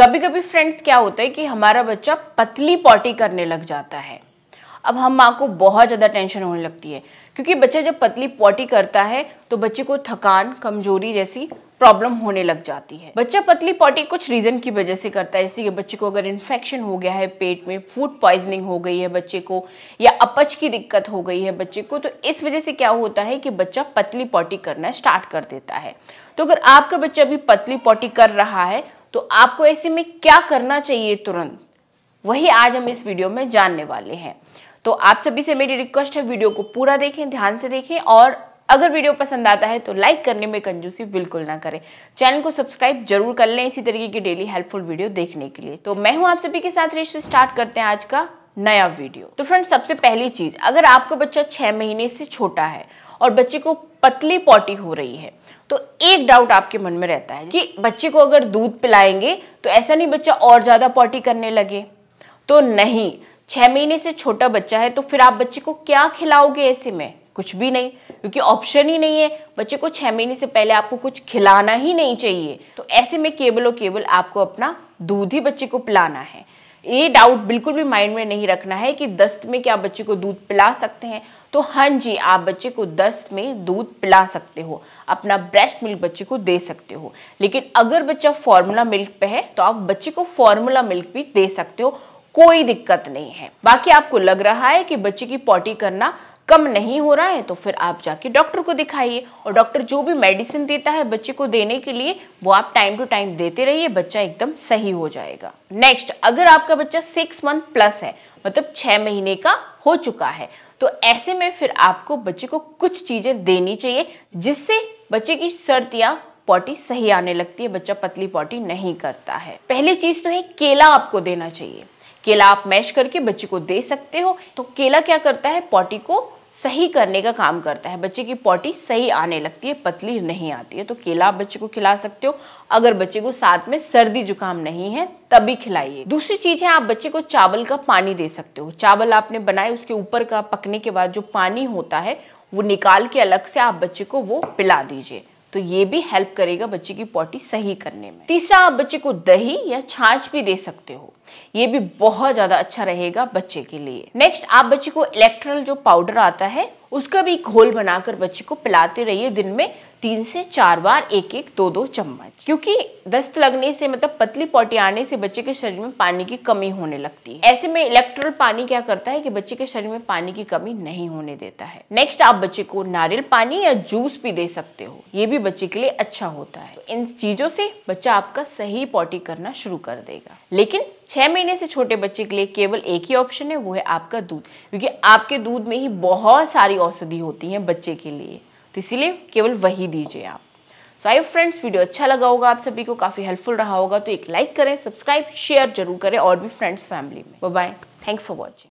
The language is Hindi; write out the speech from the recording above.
कभी कभी फ्रेंड्स क्या होता है कि हमारा बच्चा पतली पॉटी करने लग जाता है अब हम माँ को बहुत ज़्यादा टेंशन होने लगती है क्योंकि बच्चा जब पतली पॉटी करता है तो बच्चे को थकान कमजोरी जैसी प्रॉब्लम होने लग जाती है बच्चा पतली पॉटी कुछ रीज़न की वजह से करता है जैसे कि बच्चे को अगर इन्फेक्शन हो गया है पेट में फूड पॉइजनिंग हो गई है बच्चे को या अपच की दिक्कत हो गई है बच्चे को तो इस वजह से क्या होता है कि बच्चा पतली पॉटी करना स्टार्ट कर देता है तो अगर आपका बच्चा अभी पतली पॉटी कर रहा है तो आपको ऐसे में क्या करना चाहिए तुरंत वही आज हम इस वीडियो में जानने वाले हैं तो आप सभी से मेरी रिक्वेस्ट है वीडियो को पूरा देखें ध्यान से देखें और अगर वीडियो पसंद आता है तो लाइक करने में कंजूसी बिल्कुल ना करें चैनल को सब्सक्राइब जरूर कर लें इसी तरीके की डेली हेल्पफुल वीडियो देखने के लिए तो मैं हूं आप सभी के साथ रिश्वत स्टार्ट करते हैं आज का नया वीडियो तो फ्रेंड्स सबसे पहली चीज़ अगर आपका बच्चा छह महीने से छोटा है और बच्चे को पतली पॉटी हो रही है तो एक डाउट आपके मन में रहता है कि बच्चे को अगर दूध पिलाएंगे तो ऐसा नहीं बच्चा और ज़्यादा पॉटी करने लगे तो नहीं छह महीने से छोटा बच्चा है तो फिर आप बच्चे को क्या खिलाओगे ऐसे में कुछ भी नहीं क्योंकि ऑप्शन ही नहीं है बच्चे को छह महीने से पहले आपको कुछ खिलाना ही नहीं चाहिए तो ऐसे में केवल और केवल आपको अपना दूध ही बच्चे को पिलाना है ये डाउट बिल्कुल भी माइंड में नहीं रखना है कि दस्त में क्या बच्चे को दूध पिला सकते हैं तो हाँ जी आप बच्चे को दस्त में दूध पिला सकते हो अपना ब्रेस्ट मिल्क बच्चे को दे सकते हो लेकिन अगर बच्चा फॉर्मूला मिल्क पे है तो आप बच्चे को फॉर्मूला मिल्क भी दे सकते हो कोई दिक्कत नहीं है बाकी आपको लग रहा है कि बच्चे की पॉटी करना कम नहीं हो रहा है तो फिर आप जाके डॉक्टर को दिखाइए और डॉक्टर जो भी मेडिसिन देता है बच्चे को देने के लिए वो आप टाइम टू टाइम देते रहिए बच्चा एकदम सही हो जाएगा नेक्स्ट अगर आपका बच्चा सिक्स मंथ प्लस है मतलब छह महीने का हो चुका है तो ऐसे में फिर आपको बच्चे को कुछ चीज़ें देनी चाहिए जिससे बच्चे की शर्त या पॉटी सही आने लगती है बच्चा पतली पॉटी नहीं करता है पहली चीज़ तो है केला आपको देना चाहिए केला आप मैश करके बच्चे को दे सकते हो तो केला क्या करता है पॉटी को सही करने का काम करता है बच्चे की पॉटी सही आने लगती है पतली नहीं आती है तो केला आप बच्चे को खिला सकते हो अगर बच्चे को साथ में सर्दी जुकाम नहीं है तभी खिलाइए दूसरी चीज है आप बच्चे को चावल का पानी दे सकते हो चावल आपने बनाए उसके ऊपर का पकने के बाद जो पानी होता है वो निकाल के अलग से आप बच्चे को वो पिला दीजिए तो ये भी हेल्प करेगा बच्चे की पॉटी सही करने में तीसरा आप बच्चे को दही या छाछ भी दे सकते हो ये भी बहुत ज़्यादा अच्छा रहेगा बच्चे के लिए नेक्स्ट आप बच्चे को इलेक्ट्रल जो पाउडर आता है उसका भी एक घोल बनाकर बच्चे को पिलाते रहिए दिन में तीन से चार बार एक एक दो दो चम्मच क्योंकि दस्त लगने से मतलब पतली पोटी आने से बच्चे के शरीर में पानी की कमी होने लगती है ऐसे में इलेक्ट्रोल पानी क्या करता है कि बच्चे के शरीर में पानी की कमी नहीं होने देता है नेक्स्ट आप बच्चे को नारियल पानी या जूस भी दे सकते हो ये भी बच्चे के लिए अच्छा होता है इन चीजों से बच्चा आपका सही पॉटी करना शुरू कर देगा लेकिन छह महीने से छोटे बच्चे के लिए केवल एक ही ऑप्शन है वो है आपका दूध क्योंकि आपके दूध में ही बहुत सारी सारी औषधि होती हैं बच्चे के लिए तो इसीलिए केवल वही दीजिए आप सो आई फ्रेंड्स वीडियो अच्छा लगा होगा आप सभी को काफ़ी हेल्पफुल रहा होगा तो एक लाइक करें सब्सक्राइब शेयर जरूर करें और भी फ्रेंड्स फैमिली में बाय थैंक्स फॉर वॉचिंग